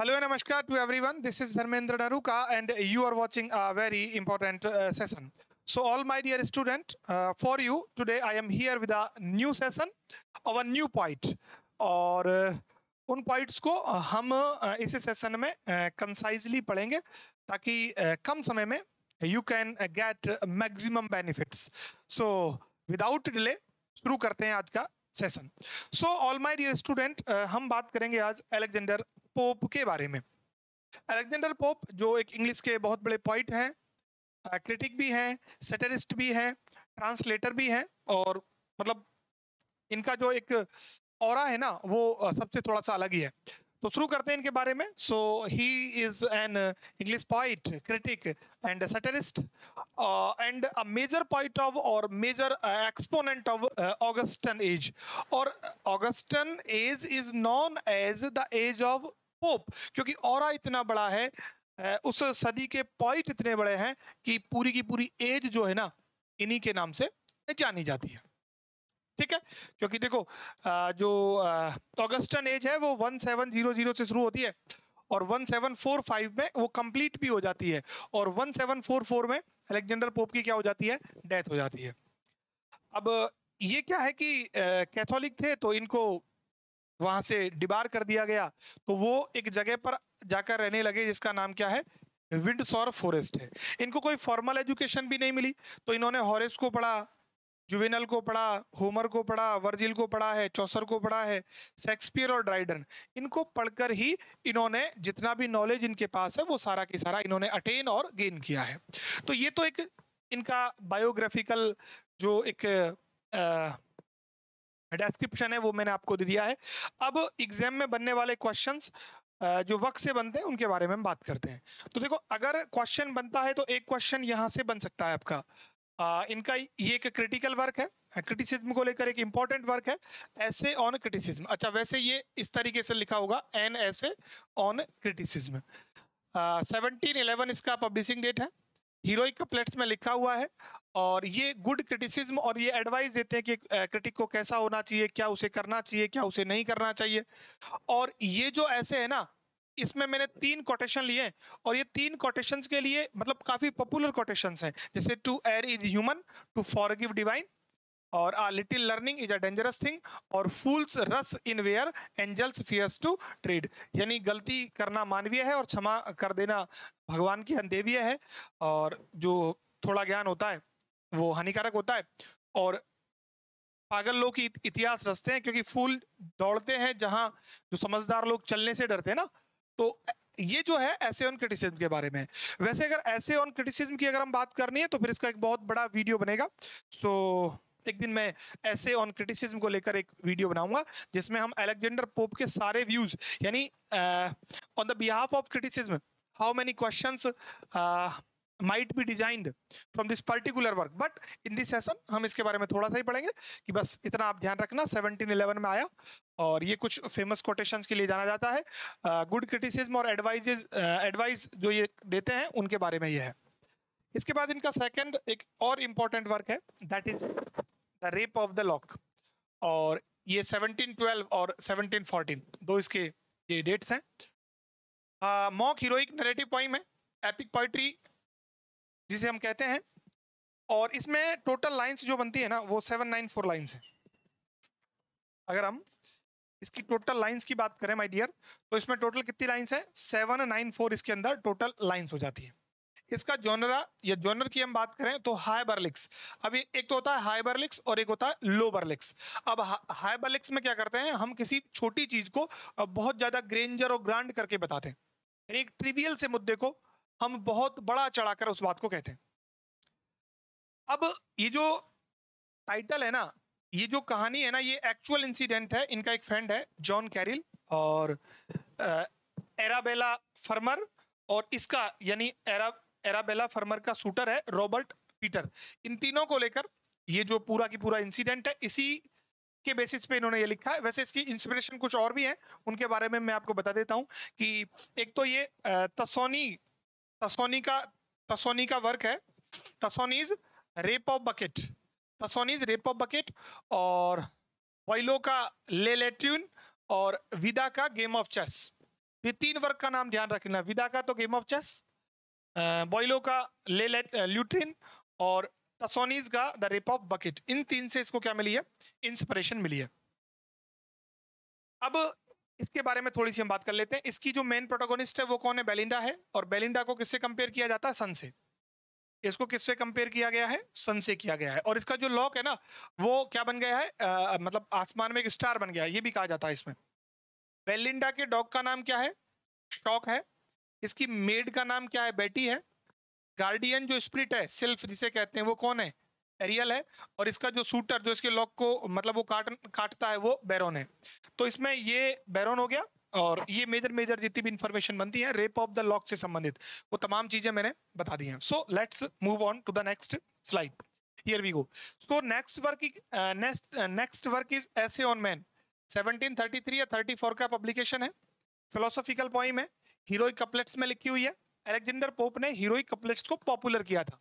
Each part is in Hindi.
हेलो नमस्कार to everyone this is Dharmendra Daruka and you are watching a very important session so all my dear student for you today I am here with a new session our new point और uh, उन पॉइंट्स को uh, हम uh, इस सेशन में कंसाइजली पढ़ेंगे ताकि कम समय में you can get maximum benefits so without delay शुरू करते हैं आज का session so all my dear student हम बात करेंगे आज एलेक्जेंडर पोप के बारे में अलेक्जेंडर पोप जो एक इंग्लिश के बहुत बड़े पॉइंट हैं क्रिटिक भी हैं सेटरिस्ट भी हैं ट्रांसलेटर भी हैं और मतलब इनका जो एक और है ना वो सबसे थोड़ा सा अलग ही है तो शुरू करते हैं इनके बारे में so he is an English poet critic and satirist and a major point of और major exponent of Augustan age और Augustan age is known as the age of Pope क्योंकि और इतना बड़ा है उस सदी के पॉइंट इतने बड़े हैं कि पूरी की पूरी एज जो है ना इन्हीं के नाम से जानी जाती है ठीक है क्योंकि देखो जो ऑगस्टन एज है वो 1700 से शुरू होती है और 1745 में वो कंप्लीट भी हो जाती है और 1744 में अलेक्जेंडर पोप की क्या हो जाती है डेथ हो जाती है अब ये क्या है कि कैथोलिक थे तो इनको वहां से डिबार कर दिया गया तो वो एक जगह पर जाकर रहने लगे जिसका नाम क्या है विंड सौर फॉरेस्ट है इनको कोई फॉर्मल एजुकेशन भी नहीं मिली तो इन्होंने हॉरेस को पढ़ा जुवेनल को पढ़ा होमर को पढ़ा वर्जिल को पढ़ा है चौसर को पढ़ा है शेक्सपियर और ड्राइडन इनको पढ़कर ही इन्होंने जितना भी नॉलेज इनके पास है वो सारा की सारा इन्होंने अटेन और गेन किया है तो ये तो एक इनका बायोग्राफिकल जो एक आ, डेस्क्रिप्शन है वो मैंने आपको दे दिया है अब एग्जाम में बनने वाले क्वेश्चंस जो वक्त से बनते हैं उनके बारे में हम बात करते हैं तो देखो अगर क्वेश्चन बनता है तो एक क्वेश्चन यहाँ से बन सकता है आपका आ, इनका ये एक क्रिटिकल वर्क है क्रिटिसिज्म को लेकर एक इंपॉर्टेंट वर्क है ऐसे ऑन क्रिटिसिज्म अच्छा वैसे ये इस तरीके से लिखा होगा an essay on criticism seventeen eleven इसका पब्लिशिंग डेट है हीरोइक प्लेट्स में लिखा हुआ है और ये गुड क्रिटिसिज्म और ये एडवाइस देते हैं कि क्रिटिक को कैसा होना चाहिए क्या उसे करना चाहिए क्या उसे नहीं करना चाहिए और ये जो ऐसे है ना इसमें मैंने तीन कोटेशन लिए और ये तीन कोटेशंस के लिए मतलब काफ़ी पॉपुलर कोटेशंस हैं जैसे to err is human to forgive divine और a little learning is a dangerous thing और fools rush in where angels fears to tread यानी गलती करना मानवीय है और क्षमा कर देना भगवान की अनदेवीय है और जो थोड़ा ज्ञान होता है वो हानिकारक होता है और पागल लोग की इतिहास रचते हैं क्योंकि फूल दौड़ते हैं जहाँ जो समझदार लोग चलने से डरते हैं ना तो ये जो है ऐसे ऑन क्रिटिसिज्म के बारे में वैसे अगर ऐसे ऑन क्रिटिसिज्म की अगर हम बात करनी है तो फिर इसका एक बहुत बड़ा वीडियो बनेगा सो so, एक दिन मैं ऐसे ऑन क्रिटिसिज्म को लेकर एक वीडियो बनाऊंगा जिसमें हम एलेक्जेंडर पोप के सारे व्यूज यानी on the behalf of criticism how many question might be designed from this particular work but in this session हम इसके बारे में थोड़ा सा ही पढ़ेंगे कि बस इतना आप ध्यान रखना 1711 में आया और ये कुछ फेमस कोटेशंस के लिए जाना जाता है गुड क्रिटिसिज्म और एडवाइजेज एडवाइस जो ये देते हैं उनके बारे में ये है इसके बाद इनका सेकंड एक और इम्पॉर्टेंट वर्क है that is the rape of the lock और ये 1712 और 1714 दो इसके ये डेट्स हैं हाँ, मॉक हीरोइक नरेटिव पॉइम है एपिक पोइट्री जिसे हम कहते हैं और इसमें टोटल लाइंस जो बनती है ना वो सेवन नाइन फोर लाइन्स हैं अगर हम इसकी टोटल लाइंस की बात करें माय डियर तो इसमें टोटल कितनी लाइंस है सेवन नाइन फोर इसके अंदर टोटल लाइंस हो जाती है इसका जोनरा या जोनर की हम बात करें तो हाइबरलिक्स अब ये एक तो होता है हाइबरलिक्स और एक होता है लोबरलिक्स अब हाइबरलिक्स में क्या करते हैं हम किसी छोटी चीज को बहुत ज्यादा ग्रेंजर और ग्रांड करके बताते हैं एक ट्रिवियल से मुद्दे को हम बहुत बड़ा चढ़ाकर उस बात को कहते हैं अब ये जो टाइटल है ना ये जो कहानी है ना ये एक्चुअल इंसिडेंट है इनका एक फ्रेंड है जॉन कैरिल और एराबेला फर्मर और इसका यानी एरा एराबेला फर्मर का शूटर है रॉबर्ट पीटर इन तीनों को लेकर ये जो पूरा की पूरा इंसिडेंट है इसी के बेसिस पे इन्होंने ये लिखा है वैसे इसकी इंस्पिरेशन कुछ और भी है उनके बारे में मैं आपको बता देता हूँ कि एक तो ये तसोनी तसोनी का तसोनी का वर्क है Tassoni's rape of bucket Tassoni's rape of bucket और वाइलो का ले लेट्यून और विदा का गेम ऑफ चेस ये तीन वर्क का नाम ध्यान रखना विदा का तो गेम ऑफ चेस बॉयलो का ले ल्यूट्रिन और तसोनीज का द रेप ऑफ बकेट इन तीन से इसको क्या मिली है इंस्पिरेशन मिली है अब इसके बारे में थोड़ी सी हम बात कर लेते हैं इसकी जो मेन प्रोटोगोनिस्ट है वो कौन है बेलिंडा है और बेलिंडा को किससे कंपेयर किया जाता है सन से इसको किससे कंपेयर किया गया है सन से किया गया है और इसका जो लॉक है ना वो क्या बन गया है आ, मतलब आसमान में एक स्टार बन गया है ये भी कहा जाता है इसमें बेलिंडा के डॉग का नाम क्या है शॉक है इसकी मेड का नाम क्या है बेटी है गार्डियन जो स्प्रिट है सेल्फ जिसे कहते हैं वो कौन है एरियल है और इसका जो सूटर जो इसके लॉक को मतलब वो काट काटता है वो बैरोन है तो इसमें ये बैरोन हो गया और ये मेजर मेजर जितनी भी इंफॉर्मेशन बनती है रेप ऑफ द लॉक से संबंधित वो तमाम चीजें मैंने बता दी हैं so let's move on to the next slide here we go so next work next next work is essay on man 1733 या 34 का पब्लिकेशन है फिलोसॉफिकल पॉइम है हीरोइक कप्लेक्स में लिखी हुई है अलेक्जेंडर पोप ने हीरोइक कप्लेक्स को पॉपुलर किया था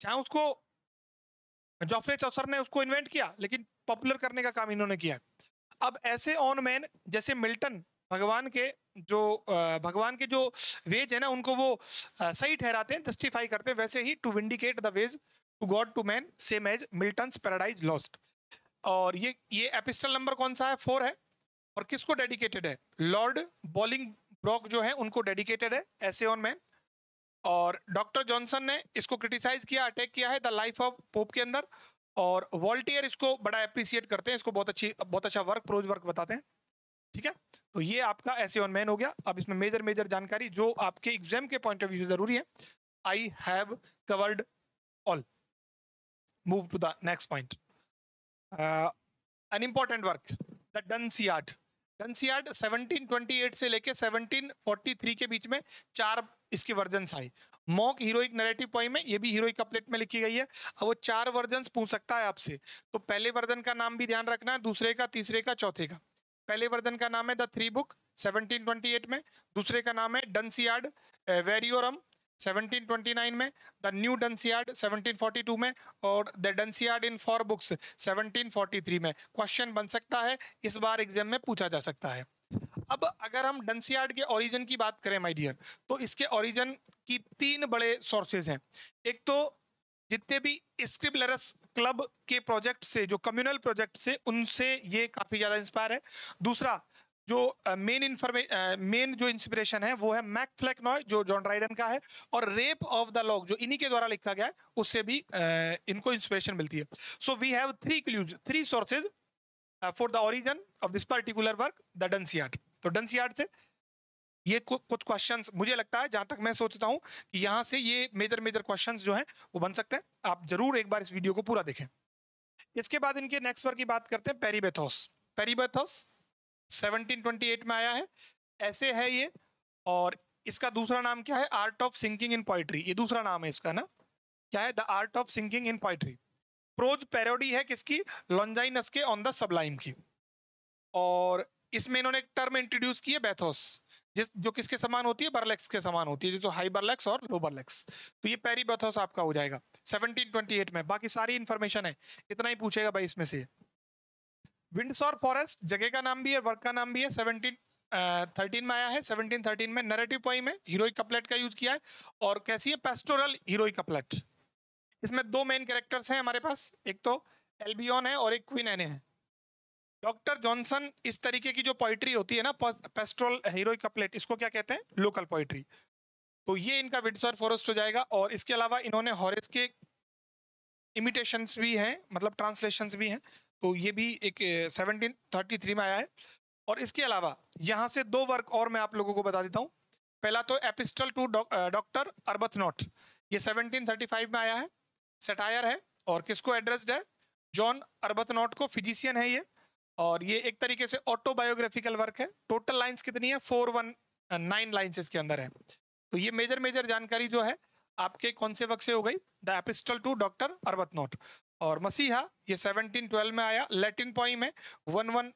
चाहे उसको जॉफ्रे चौसर ने उसको इन्वेंट किया लेकिन पॉपुलर करने का काम इन्होंने किया अब ऐसे ऑन मैन जैसे मिल्टन भगवान के जो भगवान के जो वेज है ना उनको वो सही ठहराते हैं जस्टिफाई करते हैं वैसे ही to vindicate the ways to God to man same as Milton Paradise Lost और ये ये एपिस्टल नंबर कौन सा है फोर है और किसको डेडिकेटेड है लॉर्ड बॉलिंग ब्रॉक जो है उनको डेडिकेटेड है ऐसे ऑन मैन और डॉक्टर जॉनसन ने इसको क्रिटिसाइज किया अटैक किया है द लाइफ ऑफ पोप के अंदर और वॉल्टियर इसको बड़ा अप्रिसिएट करते हैं इसको बहुत अच्छी बहुत अच्छा वर्क प्रोज वर्क बताते हैं ठीक है तो ये आपका ऐसे ऑन मैन हो गया अब इसमें मेजर मेजर जानकारी जो आपके एग्जाम के पॉइंट ऑफ व्यू से जरूरी है I have covered all move to the next point work the Dunciad NCR 1728 से लेके 1743 के बीच में चार इसके वर्जन आए मॉक हीरोइक नरेटिव पॉइंट में ये भी हीरोइक कपलेट में लिखी गई है अब वो चार वर्जन पूछ सकता है आपसे तो पहले वर्जन का नाम भी ध्यान रखना है दूसरे का तीसरे का चौथे का पहले वर्जन का नाम है द थ्री बुक 1728 में दूसरे का नाम है डनसियाड वेरियोरम 1729 में द न्यू डंसियार्ड 1742 में और the Dunciad in four books 1743 में क्वेश्चन बन सकता है इस बार एग्जाम में पूछा जा सकता है अब अगर हम डंसियार्ड के ओरिजिन की बात करें माय डियर तो इसके ओरिजिन की तीन बड़े सोर्सेज हैं एक तो जितने भी स्क्रिप्लरस क्लब के प्रोजेक्ट से जो कम्युनल प्रोजेक्ट से उनसे ये काफ़ी ज़्यादा इंस्पायर है दूसरा जो मेन इन्फॉर्मे मेन जो इंस्पिरेशन है वो है मैक फ्लैकनॉय जो जॉन राइडन का है और रेप ऑफ द लॉग जो इन्हीं के द्वारा लिखा गया है उससे भी uh, इनको इंस्पिरेशन मिलती है so we have three clues three sources for the origin of this particular work the Dunciad तो डनसियाट से ये कुछ क्वेश्चंस मुझे लगता है जहां तक मैं सोचता हूं कि यहां से ये मेजर मेजर क्वेश्चंस जो हैं वो बन सकते हैं आप जरूर एक बार इस वीडियो को पूरा देखें इसके बाद इनके नेक्स्ट वर्क की बात करते हैं पेरीबेथोस पेरीबेथोस 1728 में आया है ऐसे है ये और इसका दूसरा नाम क्या है art of sinking in poetry ये दूसरा नाम है इसका ना क्या है the art of sinking in poetry prose parody है किसकी लॉन्जाइनस के ऑन द सबलाइम की और इसमें इन्होंने एक टर्म इंट्रोड्यूस की है बैथोस जिस जो किसके समान होती है बर्लेक्स के समान होती है जो हाई बर्लेक्स और लो बर्लेक्स तो ये पैरी बैथोस आपका हो जाएगा 1728 में बाकी सारी इन्फॉर्मेशन है इतना ही पूछेगा भाई इसमें से विंडसॉर फॉरेस्ट जगह का नाम भी है वर्क का नाम भी है सेवनटीन थर्टीन में आया है सेवनटीन थर्टीन में नरेटिव पॉइंट में हीरोइक कपलेट का यूज किया है और कैसी है पेस्टोरल हीरोइक कपलेट इसमें दो मेन कैरेक्टर्स हैं हमारे पास एक तो एल्बियन है और एक क्वीन एने है डॉक्टर जॉनसन इस तरीके की जो पोइट्री होती है ना पेस्ट्रोल हीरोइक कपलेट इसको क्या कहते हैं लोकल पोइट्री तो ये इनका विडसर फॉरेस्ट हो जाएगा और इसके अलावा इन्होंने हॉरेस के इमिटेशंस भी हैं मतलब ट्रांसलेशंस भी हैं तो ये भी एक सेवनटीन थर्टी थ्री में आया है और इसके अलावा यहाँ से दो वर्क और मैं आप लोगों को बता देता हूँ पहला तो एपिस्टल टू डॉक्टर अर्बथनॉट ये 1735 में आया है सेटायर है और किसको एड्रेस्ड है जॉन अर्बथनॉट को फिजिशियन है ये और ये एक तरीके से ऑटोबायोग्राफिकल वर्क है टोटल लाइन्स कितनी है फोर वन नाइन लाइन्स इसके अंदर है तो ये मेजर मेजर जानकारी जो है आपके कौन से वक्त से हो गई the epistle to doctor not और मसीहा ये 1712 में आया लैटिन पोइम में वन वन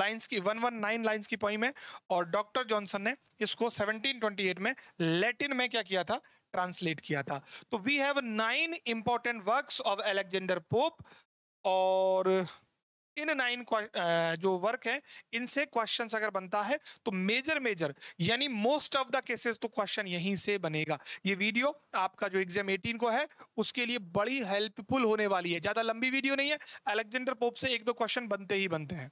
लाइन्स की वन वन नाइन लाइन्स की पोइम है और डॉक्टर जॉनसन ने इसको 1728 में लैटिन में क्या किया था ट्रांसलेट किया था तो we have nine important works of Alexander Pope और इन नाइन जो वर्क है इनसे क्वेश्चन अगर बनता है तो मेजर मेजर यानी मोस्ट ऑफ द केसेस तो क्वेश्चन यहीं से बनेगा ये वीडियो आपका जो एग्जाम 18 को है उसके लिए बड़ी हेल्पफुल होने वाली है ज्यादा लंबी वीडियो नहीं है अलेक्जेंडर पोप से एक दो क्वेश्चन बनते ही बनते हैं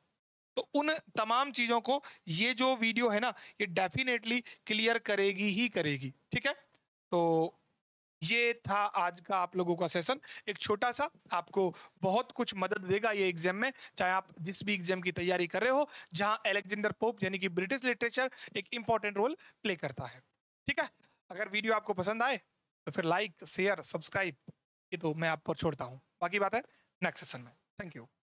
तो उन तमाम चीजों को ये जो वीडियो है ना ये डेफिनेटली क्लियर करेगी ही करेगी ठीक है तो ये था आज का आप लोगों का सेशन एक छोटा सा आपको बहुत कुछ मदद देगा ये एग्जाम में चाहे आप जिस भी एग्जाम की तैयारी कर रहे हो जहां एलेक्जेंडर पोप यानी कि ब्रिटिश लिटरेचर एक इंपॉर्टेंट रोल प्ले करता है ठीक है अगर वीडियो आपको पसंद आए तो फिर लाइक शेयर सब्सक्राइब ये तो मैं आप पर छोड़ता हूँ बाकी बात है नेक्स्ट सेशन में थैंक यू